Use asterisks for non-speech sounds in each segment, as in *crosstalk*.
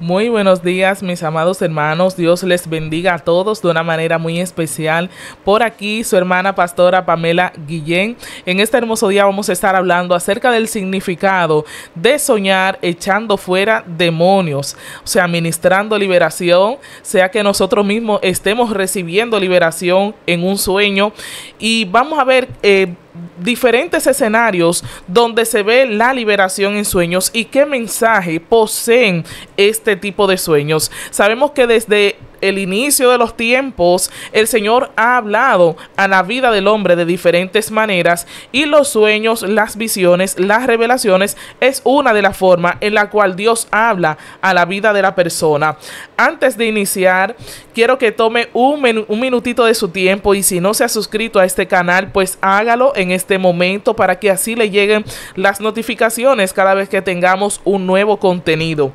Muy buenos días mis amados hermanos, Dios les bendiga a todos de una manera muy especial. Por aquí su hermana pastora Pamela Guillén. En este hermoso día vamos a estar hablando acerca del significado de soñar echando fuera demonios, o sea, ministrando liberación, sea que nosotros mismos estemos recibiendo liberación en un sueño. Y vamos a ver... Eh, diferentes escenarios donde se ve la liberación en sueños y qué mensaje poseen este tipo de sueños. Sabemos que desde el inicio de los tiempos, el Señor ha hablado a la vida del hombre de diferentes maneras y los sueños, las visiones, las revelaciones es una de las formas en la cual Dios habla a la vida de la persona. Antes de iniciar, quiero que tome un, minutito de su tiempo y si no se ha suscrito a este canal, pues hágalo en este momento para que así le lleguen las notificaciones cada vez que tengamos un nuevo contenido.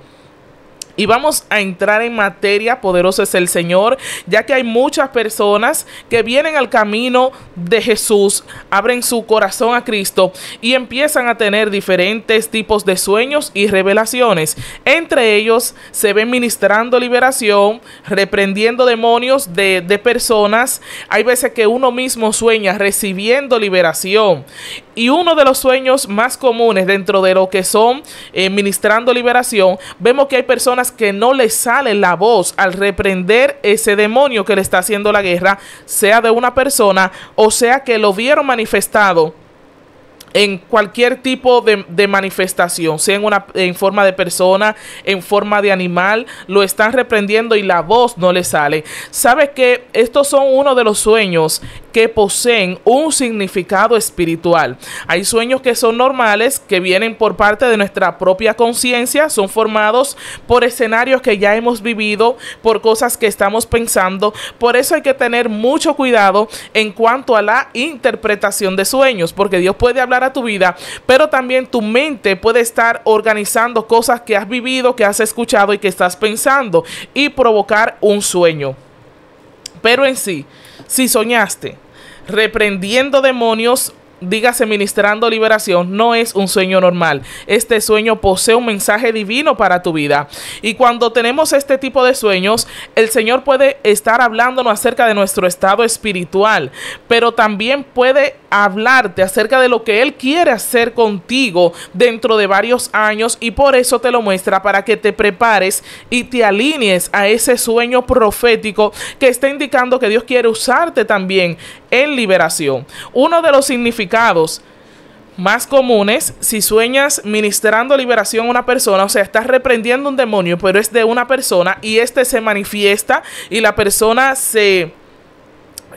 Y vamos a entrar en materia, poderoso es el Señor, ya que hay muchas personas que vienen al camino de Jesús, abren su corazón a Cristo y empiezan a tener diferentes tipos de sueños y revelaciones. Entre ellos se ven ministrando liberación, reprendiendo demonios de, personas. Hay veces que uno mismo sueña recibiendo liberación. Y uno de los sueños más comunes dentro de lo que son eh, ministrando liberación, vemos que hay personas que no le sale la voz al reprender ese demonio que le está haciendo la guerra, sea de una persona o sea que lo vieron manifestado en cualquier tipo de, manifestación, sea en, en forma de persona, en forma de animal, lo están reprendiendo y la voz no le sale. ¿Sabe que estos son uno de los sueños que poseen un significado espiritual. Hay sueños que son normales, que vienen por parte de nuestra propia conciencia, son formados por escenarios que ya hemos vivido, por cosas que estamos pensando. Por eso hay que tener mucho cuidado en cuanto a la interpretación de sueños, porque Dios puede hablar a tu vida, pero también tu mente puede estar organizando cosas que has vivido, que has escuchado y que estás pensando y provocar un sueño. Pero en sí, si soñaste, reprendiendo demonios, dígase ministrando liberación, no es un sueño normal. Este sueño posee un mensaje divino para tu vida. Y cuando tenemos este tipo de sueños, el Señor puede estar hablándonos acerca de nuestro estado espiritual, pero también puede hablarte acerca de lo que Él quiere hacer contigo dentro de varios años y por eso te lo muestra para que te prepares y te alinees a ese sueño profético que está indicando que Dios quiere usarte también en liberación. Uno de los significados más comunes, si sueñas ministrando liberación a una persona, o sea, estás reprendiendo un demonio, pero es de una persona y este se manifiesta y la persona se...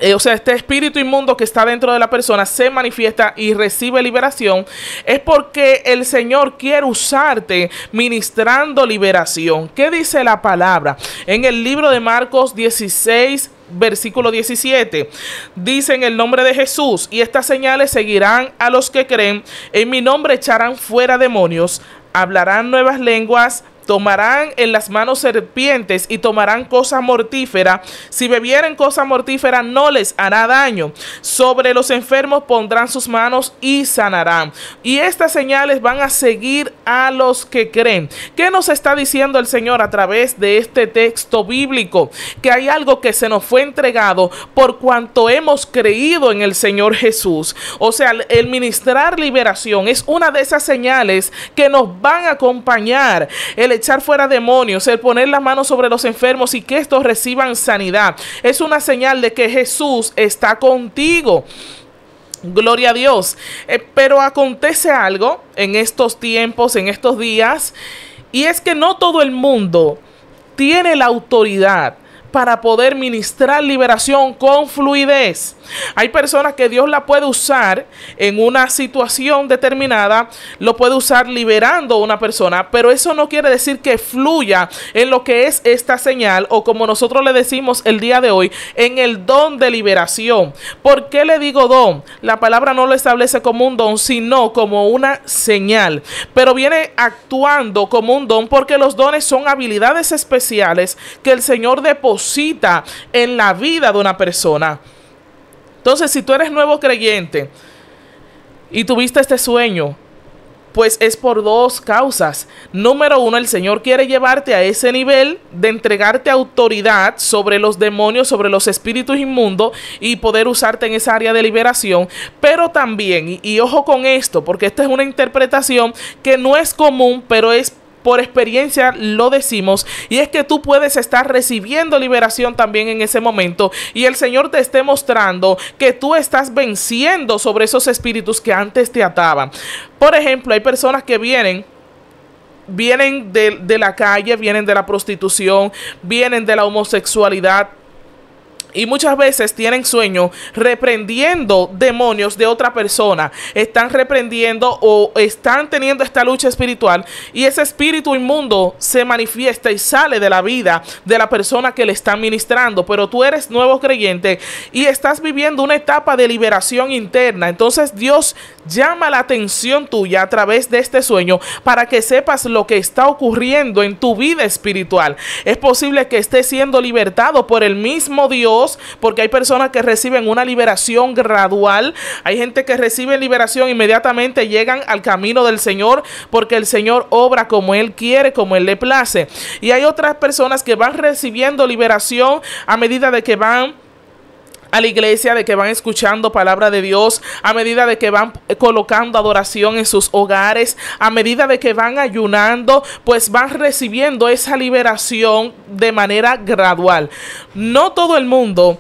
Eh, o sea, este espíritu inmundo que está dentro de la persona se manifiesta y recibe liberación, es porque el Señor quiere usarte ministrando liberación. ¿Qué dice la palabra? En el libro de Marcos 16, versículo 17. Dice en el nombre de Jesús, y estas señales seguirán a los que creen, en mi nombre echarán fuera demonios, hablarán nuevas lenguas, tomarán en las manos serpientes y tomarán cosa mortífera. Si bebieren cosa mortífera no les hará daño. Sobre los enfermos pondrán sus manos y sanarán. Y estas señales van a seguir a los que creen. ¿Qué nos está diciendo el Señor a través de este texto bíblico? Que hay algo que se nos fue entregado por cuanto hemos creído en el Señor Jesús. O sea, el ministrar liberación es una de esas señales que nos van a acompañar. El echar fuera demonios, el poner las manos sobre los enfermos y que estos reciban sanidad. Es una señal de que Jesús está contigo. Gloria a Dios. Eh, pero acontece algo en estos tiempos, en estos días, y es que no todo el mundo tiene la autoridad para poder ministrar liberación con fluidez. Hay personas que Dios la puede usar en una situación determinada, lo puede usar liberando a una persona, pero eso no quiere decir que fluya en lo que es esta señal o como nosotros le decimos el día de hoy, en el don de liberación. ¿Por qué le digo don? La palabra no lo establece como un don, sino como una señal, pero viene actuando como un don porque los dones son habilidades especiales que el Señor deposita en la vida de una persona. Entonces, si tú eres nuevo creyente y tuviste este sueño, pues es por dos causas. Número uno, el Señor quiere llevarte a ese nivel de entregarte autoridad sobre los demonios, sobre los espíritus inmundos y poder usarte en esa área de liberación. Pero también, y, y ojo con esto, porque esta es una interpretación que no es común, pero es por experiencia lo decimos, y es que tú puedes estar recibiendo liberación también en ese momento y el Señor te esté mostrando que tú estás venciendo sobre esos espíritus que antes te ataban. Por ejemplo, hay personas que vienen vienen de, de, la calle, vienen de la prostitución, vienen de la homosexualidad, y muchas veces tienen sueño reprendiendo demonios de otra persona. Están reprendiendo o están teniendo esta lucha espiritual y ese espíritu inmundo se manifiesta y sale de la vida de la persona que le está ministrando. Pero tú eres nuevo creyente y estás viviendo una etapa de liberación interna. Entonces Dios llama la atención tuya a través de este sueño para que sepas lo que está ocurriendo en tu vida espiritual. Es posible que estés siendo libertado por el mismo Dios porque hay personas que reciben una liberación gradual, hay gente que recibe liberación inmediatamente, llegan al camino del Señor, porque el Señor obra como Él quiere, como Él le place. Y hay otras personas que van recibiendo liberación a medida de que van a la iglesia de que van escuchando palabra de Dios, a medida de que van colocando adoración en sus hogares, a medida de que van ayunando, pues van recibiendo esa liberación de manera gradual. No todo el mundo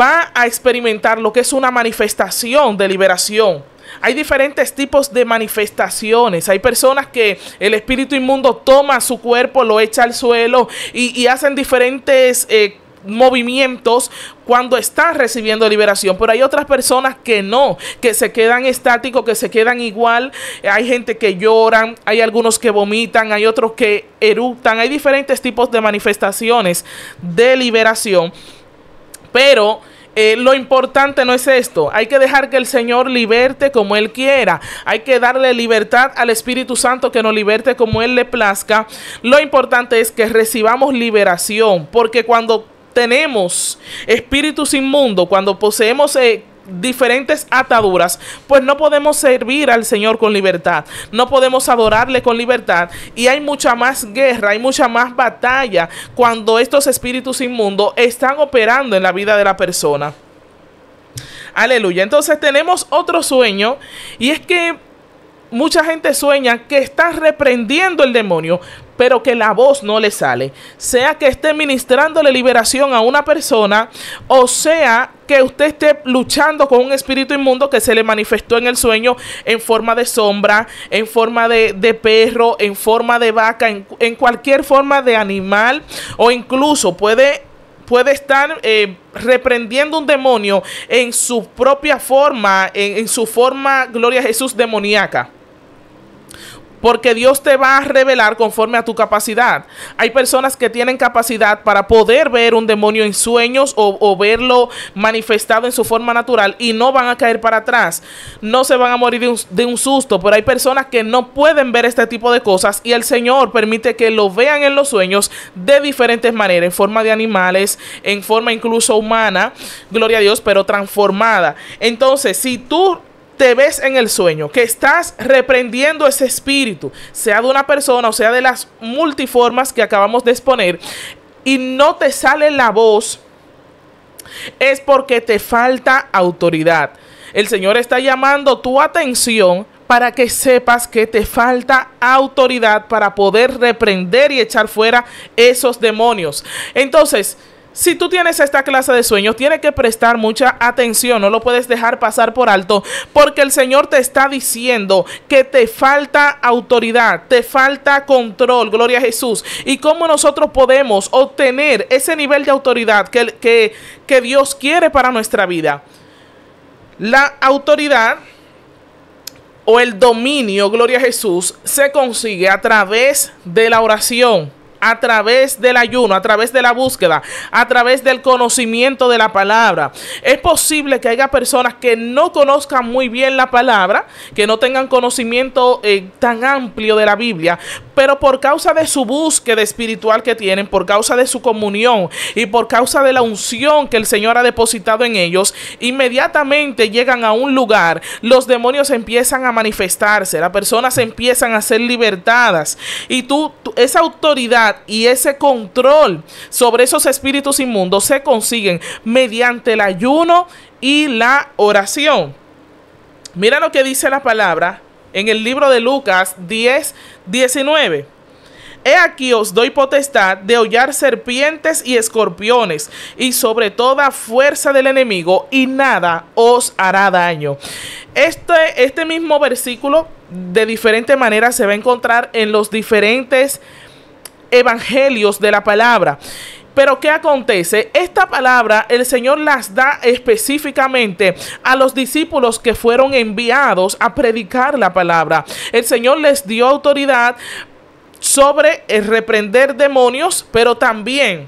va a experimentar lo que es una manifestación de liberación. Hay diferentes tipos de manifestaciones. Hay personas que el espíritu inmundo toma su cuerpo, lo echa al suelo y, hacen diferentes cosas. Eh, movimientos cuando están recibiendo liberación, pero hay otras personas que no, que se quedan estáticos, que se quedan igual, hay gente que lloran, hay algunos que vomitan, hay otros que eructan, hay diferentes tipos de manifestaciones de liberación, pero... Eh, lo importante no es esto. Hay que dejar que el Señor liberte como Él quiera. Hay que darle libertad al Espíritu Santo que nos liberte como Él le plazca. Lo importante es que recibamos liberación. Porque cuando tenemos espíritus inmundos, cuando poseemos... Eh, diferentes ataduras, pues no podemos servir al Señor con libertad, no podemos adorarle con libertad y hay mucha más guerra, hay mucha más batalla cuando estos espíritus inmundos están operando en la vida de la persona. Aleluya. Entonces tenemos otro sueño y es que mucha gente sueña que está reprendiendo el demonio, pero que la voz no le sale. Sea que esté ministrándole liberación a una persona o sea que usted esté luchando con un espíritu inmundo que se le manifestó en el sueño en forma de sombra, en forma de, perro, en forma de vaca, en, cualquier forma de animal o incluso puede... Puede estar eh, reprendiendo un demonio en su propia forma, en, en su forma, gloria a Jesús, demoníaca porque Dios te va a revelar conforme a tu capacidad. Hay personas que tienen capacidad para poder ver un demonio en sueños o, verlo manifestado en su forma natural y no van a caer para atrás, no se van a morir de un, de un susto, pero hay personas que no pueden ver este tipo de cosas y el Señor permite que lo vean en los sueños de diferentes maneras, en forma de animales, en forma incluso humana, gloria a Dios, pero transformada. Entonces, si tú te ves en el sueño, que estás reprendiendo ese espíritu, sea de una persona o sea de las multiformas que acabamos de exponer, y no te sale la voz, es porque te falta autoridad. El Señor está llamando tu atención para que sepas que te falta autoridad para poder reprender y echar fuera esos demonios. Entonces, si tú tienes esta clase de sueños, tienes que prestar mucha atención, no lo puedes dejar pasar por alto, porque el Señor te está diciendo que te falta autoridad, te falta control, gloria a Jesús. Y cómo nosotros podemos obtener ese nivel de autoridad que, que Dios quiere para nuestra vida. La autoridad o el dominio, gloria a Jesús, se consigue a través de la oración a través del ayuno, a través de la búsqueda, a través del conocimiento de la palabra. Es posible que haya personas que no conozcan muy bien la palabra, que no tengan conocimiento eh, tan amplio de la Biblia, pero por causa de su búsqueda espiritual que tienen, por causa de su comunión y por causa de la unción que el Señor ha depositado en ellos, inmediatamente llegan a un lugar, los demonios empiezan a manifestarse, las personas empiezan a ser libertadas y tú esa autoridad y ese control sobre esos espíritus inmundos se consiguen mediante el ayuno y la oración. Mira lo que dice la palabra en el libro de Lucas 10, 19. He aquí os doy potestad de hollar serpientes y escorpiones y sobre toda fuerza del enemigo y nada os hará daño. Este, este mismo versículo de diferente manera se va a encontrar en los diferentes evangelios de la palabra. Pero ¿qué acontece? Esta palabra el Señor las da específicamente a los discípulos que fueron enviados a predicar la palabra. El Señor les dio autoridad sobre el reprender demonios, pero también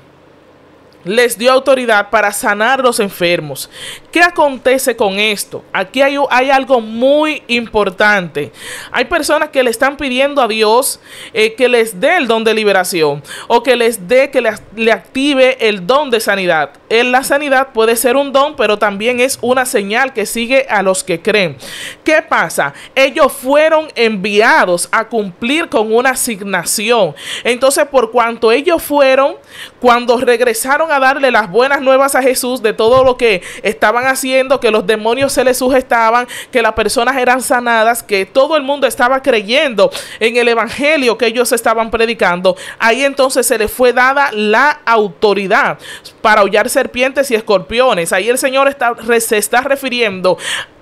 les dio autoridad para sanar los enfermos. ¿Qué acontece con esto? Aquí hay, algo muy importante. Hay personas que le están pidiendo a Dios eh, que les dé el don de liberación o que les dé, que le, active el don de sanidad. la sanidad puede ser un don, pero también es una señal que sigue a los que creen. ¿Qué pasa? Ellos fueron enviados a cumplir con una asignación. Entonces, por cuanto ellos fueron, cuando regresaron a darle las buenas nuevas a Jesús de todo lo que estaban haciendo, que los demonios se les sugestaban que las personas eran sanadas, que todo el mundo estaba creyendo en el evangelio que ellos estaban predicando. Ahí entonces se le fue dada la autoridad para hollar serpientes y escorpiones. Ahí el Señor está, se está refiriendo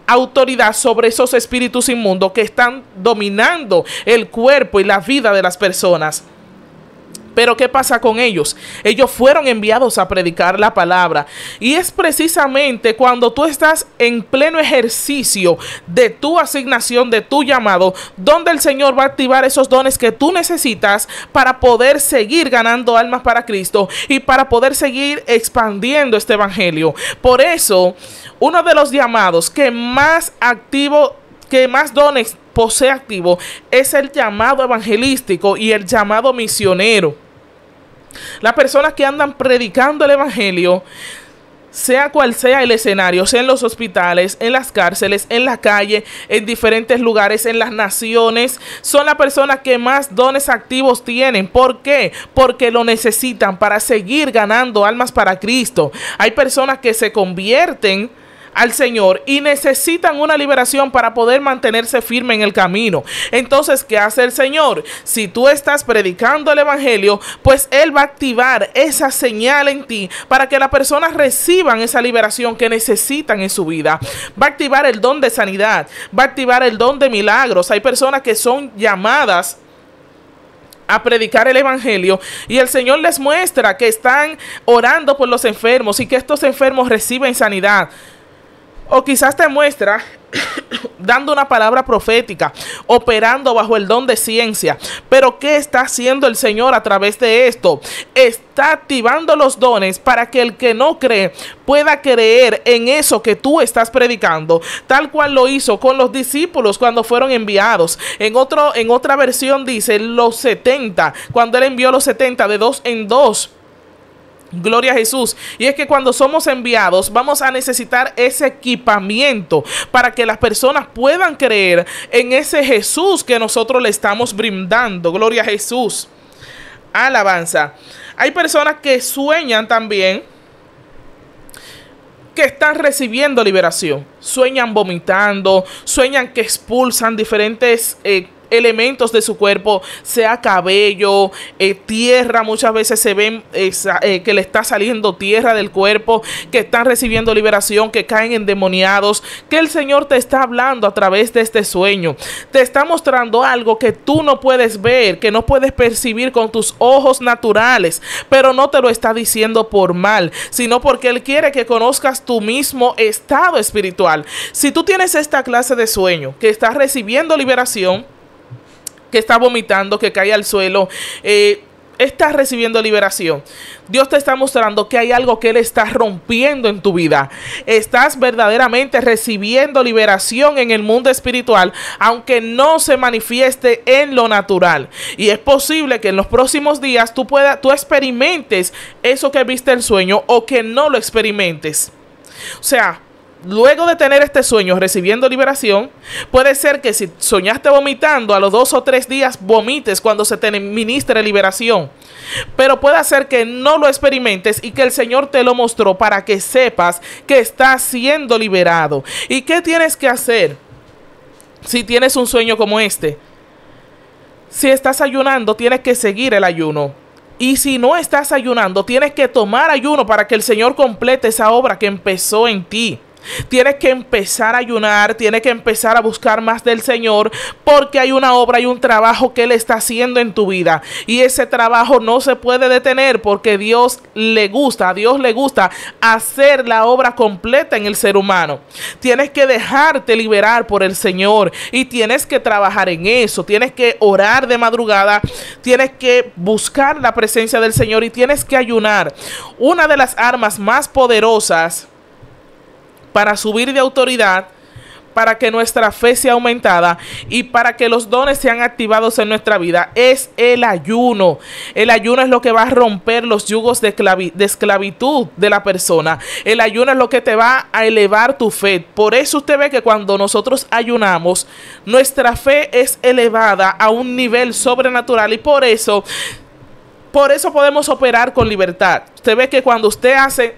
autoridad sobre esos espíritus inmundos que están dominando el cuerpo y la vida de las personas. Pero ¿qué pasa con ellos? Ellos fueron enviados a predicar la palabra. Y es precisamente cuando tú estás en pleno ejercicio de tu asignación, de tu llamado, donde el Señor va a activar esos dones que tú necesitas para poder seguir ganando almas para Cristo y para poder seguir expandiendo este Evangelio. Por eso, uno de los llamados que más activo que más dones posee activo es el llamado evangelístico y el llamado misionero. Las personas que andan predicando el evangelio sea cual sea el escenario, sea en los hospitales, en las cárceles, en la calle, en diferentes lugares, en las naciones, son las personas que más dones activos tienen. ¿Por qué? Porque lo necesitan para seguir ganando almas para Cristo. Hay personas que se convierten al Señor y necesitan una liberación para poder mantenerse firme en el camino. Entonces, ¿qué hace el Señor? Si tú estás predicando el Evangelio, pues Él va a activar esa señal en ti para que las personas reciban esa liberación que necesitan en su vida. Va a activar el don de sanidad, va a activar el don de milagros. Hay personas que son llamadas a predicar el Evangelio y el Señor les muestra que están orando por los enfermos y que estos enfermos reciben sanidad. O quizás te muestra *coughs* dando una palabra profética, operando bajo el don de ciencia. Pero ¿qué está haciendo el Señor a través de esto? Está activando los dones para que el que no cree pueda creer en eso que tú estás predicando, tal cual lo hizo con los discípulos cuando fueron enviados. En, otro, en otra versión dice los 70, cuando él envió los 70 de dos en dos Gloria a Jesús. Y es que cuando somos enviados vamos a necesitar ese equipamiento para que las personas puedan creer en ese Jesús que nosotros le estamos brindando. Gloria a Jesús. Alabanza. Hay personas que sueñan también que están recibiendo liberación. Sueñan vomitando, sueñan que expulsan diferentes... Eh, elementos de su cuerpo, sea cabello, eh, tierra, muchas veces se ven eh, eh, que le está saliendo tierra del cuerpo, que están recibiendo liberación, que caen endemoniados, que el Señor te está hablando a través de este sueño, te está mostrando algo que tú no puedes ver, que no puedes percibir con tus ojos naturales, pero no te lo está diciendo por mal, sino porque Él quiere que conozcas tu mismo estado espiritual. Si tú tienes esta clase de sueño, que estás recibiendo liberación, que está vomitando, que cae al suelo. Eh, estás recibiendo liberación. Dios te está mostrando que hay algo que Él está rompiendo en tu vida. Estás verdaderamente recibiendo liberación en el mundo espiritual, aunque no se manifieste en lo natural. Y es posible que en los próximos días tú, puedas, tú experimentes eso que viste el sueño o que no lo experimentes. O sea, luego de tener este sueño recibiendo liberación, puede ser que si soñaste vomitando, a los dos o tres días vomites cuando se te ministre liberación. Pero puede ser que no lo experimentes y que el Señor te lo mostró para que sepas que estás siendo liberado. ¿Y qué tienes que hacer si tienes un sueño como este? Si estás ayunando, tienes que seguir el ayuno. Y si no estás ayunando, tienes que tomar ayuno para que el Señor complete esa obra que empezó en ti. Tienes que empezar a ayunar, tienes que empezar a buscar más del Señor, porque hay una obra y un trabajo que Él está haciendo en tu vida. Y ese trabajo no se puede detener porque Dios le gusta, a Dios le gusta hacer la obra completa en el ser humano. Tienes que dejarte liberar por el Señor y tienes que trabajar en eso. Tienes que orar de madrugada, tienes que buscar la presencia del Señor y tienes que ayunar. Una de las armas más poderosas para subir de autoridad, para que nuestra fe sea aumentada y para que los dones sean activados en nuestra vida es el ayuno. El ayuno es lo que va a romper los yugos de, esclavitud de la persona. El ayuno es lo que te va a elevar tu fe. Por eso usted ve que cuando nosotros ayunamos, nuestra fe es elevada a un nivel sobrenatural y por eso, por eso podemos operar con libertad. Usted ve que cuando usted hace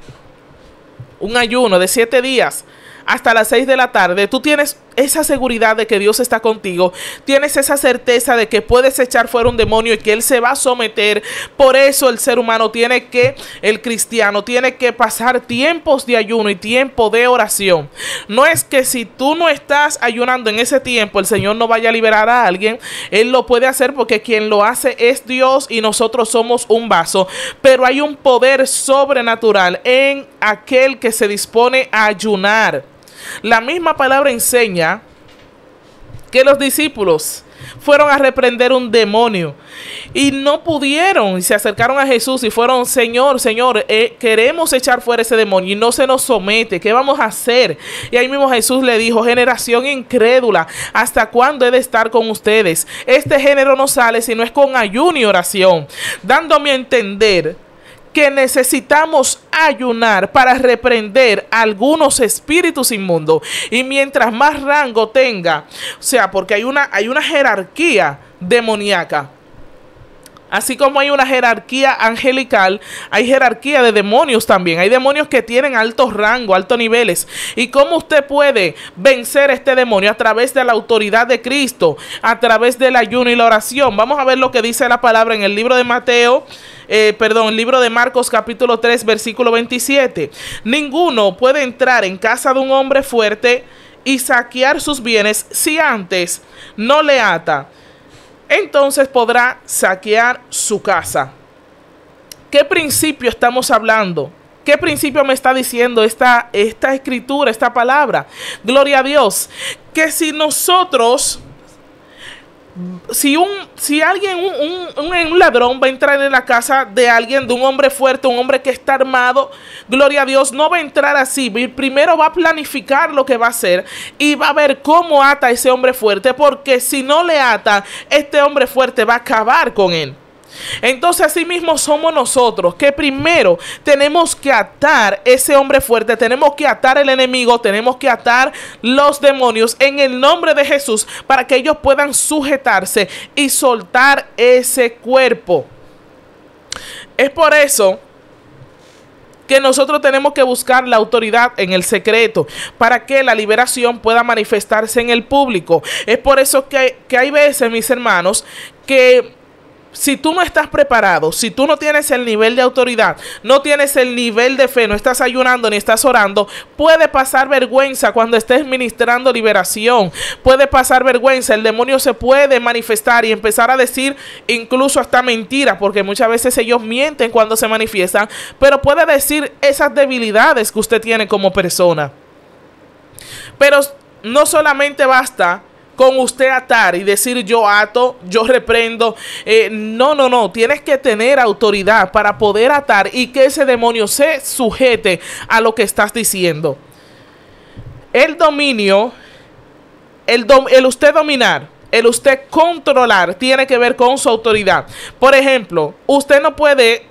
un ayuno de siete días hasta las 6 de la tarde, tú tienes esa seguridad de que Dios está contigo, tienes esa certeza de que puedes echar fuera un demonio y que Él se va a someter. Por eso el ser humano tiene que, el cristiano tiene que pasar tiempos de ayuno y tiempo de oración. No es que si tú no estás ayunando en ese tiempo, el Señor no vaya a liberar a alguien. Él lo puede hacer porque quien lo hace es Dios y nosotros somos un vaso. Pero hay un poder sobrenatural en aquel que se dispone a ayunar. La misma palabra enseña que los discípulos fueron a reprender un demonio y no pudieron y se acercaron a Jesús y fueron, Señor, Señor, eh, queremos echar fuera ese demonio y no se nos somete, ¿qué vamos a hacer? Y ahí mismo Jesús le dijo, generación incrédula, ¿hasta cuándo he de estar con ustedes? Este género no sale si no es con ayuno y oración, dándome a entender que necesitamos ayunar para reprender algunos espíritus inmundos. Y mientras más rango tenga, o sea, porque hay una, hay una jerarquía demoníaca. Así como hay una jerarquía angelical, hay jerarquía de demonios también. Hay demonios que tienen altos rangos, altos niveles. ¿Y cómo usted puede vencer este demonio? A través de la autoridad de Cristo, a través del ayuno y la oración. Vamos a ver lo que dice la palabra en el libro de Mateo eh, perdón, libro de Marcos capítulo 3, versículo 27. Ninguno puede entrar en casa de un hombre fuerte y saquear sus bienes si antes no le ata. Entonces podrá saquear su casa. ¿Qué principio estamos hablando? ¿Qué principio me está diciendo esta escritura, esta palabra? Gloria a Dios. Que si nosotros si un si alguien un, un, un, ladrón va a entrar en la casa de alguien de un hombre fuerte un hombre que está armado gloria a Dios no va a entrar así primero va a planificar lo que va a hacer y va a ver cómo ata a ese hombre fuerte porque si no le ata este hombre fuerte va a acabar con él entonces, así mismo somos nosotros que primero tenemos que atar ese hombre fuerte, tenemos que atar el enemigo, tenemos que atar los demonios en el nombre de Jesús para que ellos puedan sujetarse y soltar ese cuerpo. Es por eso que nosotros tenemos que buscar la autoridad en el secreto para que la liberación pueda manifestarse en el público. Es por eso que, que hay veces, mis hermanos, que si tú no estás preparado, si tú no tienes el nivel de autoridad, no tienes el nivel de fe, no estás ayunando ni estás orando, puede pasar vergüenza cuando estés ministrando liberación, puede pasar vergüenza, el demonio se puede manifestar y empezar a decir incluso hasta mentiras, porque muchas veces ellos mienten cuando se manifiestan, pero puede decir esas debilidades que usted tiene como persona. Pero no solamente basta con usted atar y decir yo ato, yo reprendo. Eh, no, no, no. Tienes que tener autoridad para poder atar y que ese demonio se sujete a lo que estás diciendo. El dominio, el, el usted dominar, el usted controlar, tiene que ver con su autoridad. Por ejemplo, usted no puede,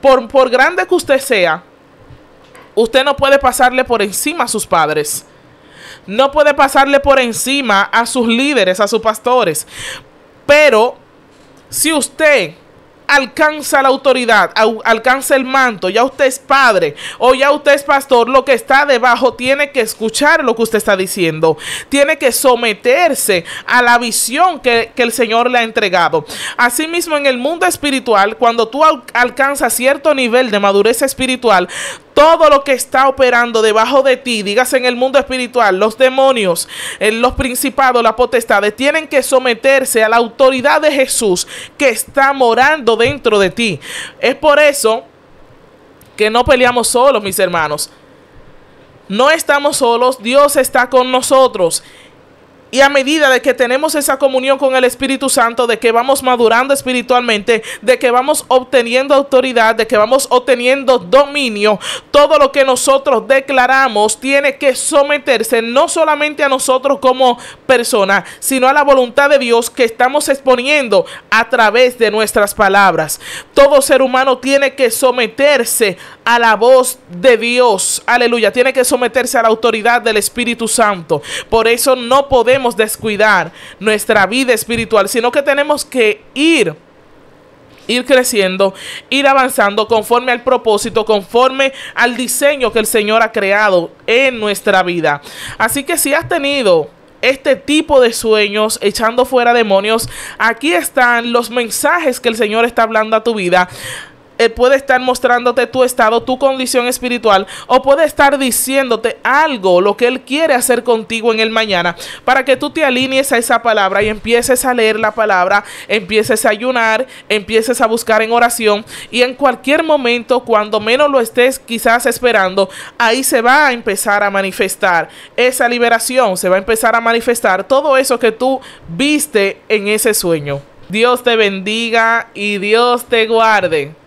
por, por grande que usted sea, usted no puede pasarle por encima a sus padres no puede pasarle por encima a sus líderes, a sus pastores. Pero si usted alcanza la autoridad, alcanza el manto, ya usted es padre o ya usted es pastor, lo que está debajo tiene que escuchar lo que usted está diciendo. Tiene que someterse a la visión que, el Señor le ha entregado. Asimismo, en el mundo espiritual, cuando tú alcanzas cierto nivel de madurez espiritual, todo lo que está operando debajo de ti, digas en el mundo espiritual, los demonios, eh, los principados, las potestades, tienen que someterse a la autoridad de Jesús que está morando dentro de ti. Es por eso que no peleamos solos, mis hermanos. No estamos solos, Dios está con nosotros. Y a medida de que tenemos esa comunión con el Espíritu Santo, de que vamos madurando espiritualmente, de que vamos obteniendo autoridad, de que vamos obteniendo dominio, todo lo que nosotros declaramos tiene que someterse no solamente a nosotros como persona, sino a la voluntad de Dios que estamos exponiendo a través de nuestras palabras. Todo ser humano tiene que someterse a la voz de Dios. Aleluya, tiene que someterse a la autoridad del Espíritu Santo. Por eso no podemos descuidar nuestra vida espiritual, sino que tenemos que ir ir creciendo, ir avanzando conforme al propósito, conforme al diseño que el Señor ha creado en nuestra vida. Así que si has tenido este tipo de sueños, echando fuera demonios, aquí están los mensajes que el Señor está hablando a tu vida. Él eh, puede estar mostrándote tu estado, tu condición espiritual, o puede estar diciéndote algo, lo que Él quiere hacer contigo en el mañana, para que tú te alinees a esa palabra y empieces a leer la palabra, empieces a ayunar, empieces a buscar en oración, y en cualquier momento, cuando menos lo estés quizás esperando, ahí se va a empezar a manifestar esa liberación, se va a empezar a manifestar todo eso que tú viste en ese sueño. Dios te bendiga y Dios te guarde.